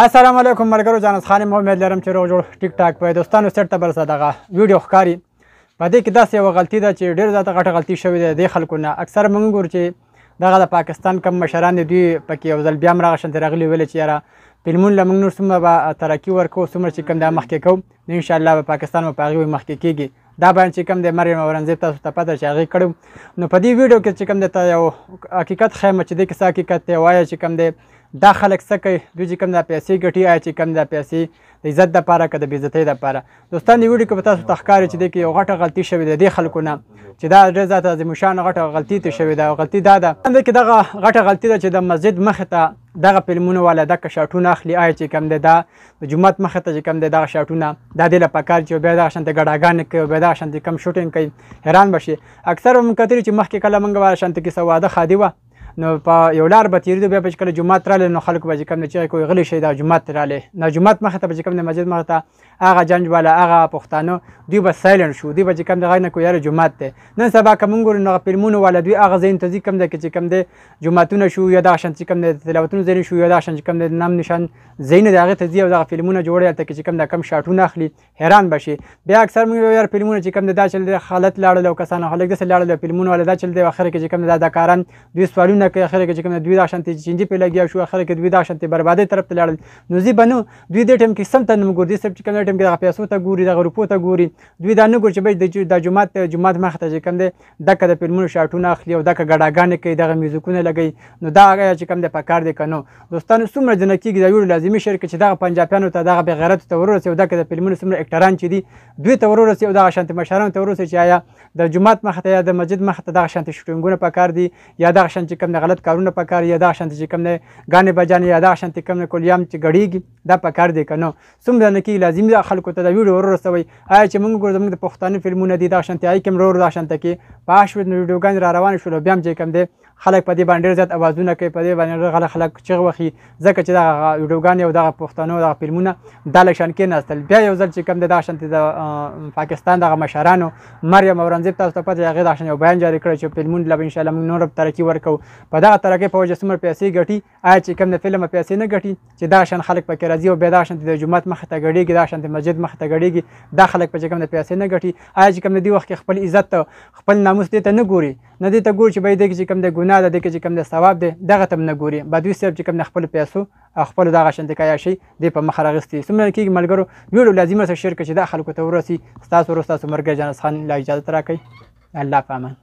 السلام علیکم ملګرو جانس خان محمد لرم چې روغ جوړ ټیک ټاک په دوستانو سر ته بل صدقه ویډیو ښکاری په دې کې داسې یو غلطي ده چې ډیر زیاته غټه غلطي شوې ده د خلکو نه اکثر موږ ګور چې دغه د پاکستان کم مشران دي پکې یو ځل بیا مرغه شند راغلی ویل چې یاره فلمون لمن نور سمه به ترقی ورکو سمر چې کم د مخکې کو ان شاء الله په پاکستان په هغه مخکې کیږي دا باندې چې کوم د مریم اورنګزیب تاسو ته پته چې هغې کړی نو په دې ویډیو کې چې کوم د یو حقیقت ښیم چې دې کې څه حقیقت دی وایه چې کوم دی دا خلک څه کوي دوی چې کوم دا پیسې ګټي آیا چې کوم دا پیسې د عزت دپاره که د بېعزتۍ دپاره دوستان دې ویډیو کې به تاسو ته ښکاري چې دې کې یو غټه غلطي شوې ده دې خلکو نه چې دا ډېر زیاته عظیمشان غټه غلطي ترې شوې ده او غلطي دا ده دې کې دغه غټه غلطي ده چې د مسجد مخې ته دغه فلمونه ولا د شاټونه اخلي آی چې کم ده دا د جمعات مخه ته چې کم ده دا شاټونه د دې لپاره کار چې بیا دا شانت غډاګان کوي بیا دا شانت کم شوټینګ کوي حیران بشي اکثر هم کتري چې مخکې کله منګه ولا شانت کې سواده خادي و نو په یو لار به تیریدو بیا به چې کله جومات رالی نو خلکو به چې کوم دی چې کوی غلی شي دا جومات رالی نو جومات مخې ته به چې کوم دی مسجد مخې ته هغه جنج والا هغه پښتانه دوی به سایلنټ شو دوی به چې کوم دی غږ نه کوي یاره جومات دی نن سبا که مونږ ګورو نو فلمونو والا دوی هغه ځین ته ځي کوم دی چې کوم دی جوماتونه شو یا دغه شان چې کوم دی تلاوتونه ځین شو یا دغه شان چې کوم دی نام نشان ځین د هغې ته ځي او دغه فلمونه جوړوي هلته کې چې کوم دا کم شاټونه اخلي حیران بشي بیا اکثر موږ یار فلمونه چې کوم دا چل دی حالت لاړل او کسانو خلک داسې لاړل فلمونه والا دا چل دی اخر کې چې کوم دا دا کاران دوی سوالونه نه کوي اخر کې چې کوم دوی دا شانتي چینجی په لګیا شو اخر کې دوی دا شانتي بربادي طرف ته لاړل نو زی بنو دوی د ټیم کې سم ته نمګور دي سب چې کوم ټیم کې د پیسو ته ګوري د غروپو ته ګوري دوی دا نه ګور چې د جمعات جمعات مخ ته چې کوم دی دغه د فلمونو شاټونه اخلي او دغه ګډاګانې کوي دغه میوزیکونه لګي نو دا هغه چې کوم دی په کار دی کنو دوستانو څومره جنکیږي دا یو لازمي شرکت چې دغه پنجابیانو ته دغه بغیرت ته ورسې او دغه د فلمونو څومره اکټران چې دي دوی ته ورسې او دغه شانتي مشران ته ورسې چې آیا د جمعات مخ ته یا د مسجد مخ ته دغه شانتي شوټینګونه په کار دي یا دغه شانتي کوم کوم نه غلط کارونه پکار یا دا شانت چې کوم نه غانې بجانې یا دا شانت کوم نه کولیام چې غړیږي دا پکار دی کنه څومره نه کی لازم دا خلکو ته دا ویډیو ور رسوي آیا چې موږ ګورم د پښتانه فلمونه دي دا شانت آی کوم ور دا شانت کې پاش ویډیوګان را روان شول بیا هم چې کوم دی خلک په دې باندې ډېر زیات اوازونه کوي په دې باندې غل خلک چغ وخی ځکه چې دا ویډیوګان یو د پښتنو د فلمونه د لشان کې نستل بیا یو ځل چې کم د داشن د پاکستان د مشرانو مریم اورنګزیب تاسو ته پته هغه داشن یو بیان جاری کړ چې فلمونه لب ان شاء الله موږ نور ترقی ورکو په دغه طریقې په وجه څومره پیسې ګټي آیا چې کوم د فلم پیسې نه ګټي چې دا شان خلک پکې راځي او بیا دا شان د جمعات مخ ته ګډېږي دا شان د مسجد مخ ته ګډېږي دا خلک په کوم د پیسې نه ګټي آیا چې کوم د دې وخت کې خپل عزت خپل ناموس دې ته نه ګوري نه دې ته ګور چې به دې چې کوم د ګناه ده دې چې کوم د ثواب ده دغه تم نه ګوري بعد وی صرف چې کوم خپل پیسو خپل دغه شند کایا شي د په مخ راغستې سمره کې ملګرو ویلو لازم سره شرکت چې د خلکو ته ورسي تاسو ورسته مرګ جان خان لا اجازه تراکې الله پامن